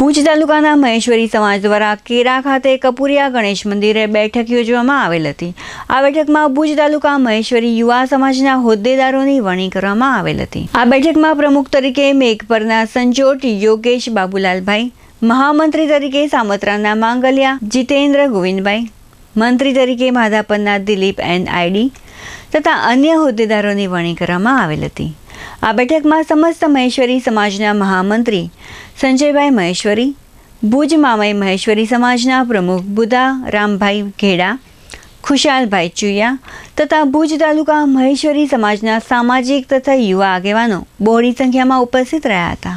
ભુજ તાલુકાના મહેશ્વરી સમાજ દ્વારા કેરા ખાતે કપુરિયા ગણેશ મંદિરે બેઠક યોજવામાં આવેલ હતી આ બેઠકમાં ભુજ તાલુકા મહેશ્વરી યુવા સમાજના હોદ્દેદારોની વણી કરવામાં આવેલ હતી આ બેઠકમાં પ્રમુખ તરીકે મેઘપરના સંજોટ યોગેશ બાબુલાલભાઈ મહામંત્રી તરીકે સામત્રાના માંગલિયા જીતેન્દ્ર ગોવિંદભાઈ મંત્રી તરીકે માધાપરના દિલીપ એન આઈડી તથા અન્ય હોદ્દેદારોની વણી કરવામાં આવેલ હતી આ બેઠકમાં સમસ્ત મહેશ્વરી સમાજના મહામંત્રી સંજયભાઈ મહેશ્વરી ભુજ મામાઈ મહેશ્વરી સમાજના પ્રમુખ બુધા રામભાઈ ઘેડા ખુશાલભાઈ ચુયા તથા ભુજ તાલુકા મહેશ્વરી સમાજના સામાજિક તથા યુવા આગેવાનો બહોળી સંખ્યામાં ઉપસ્થિત રહ્યા હતા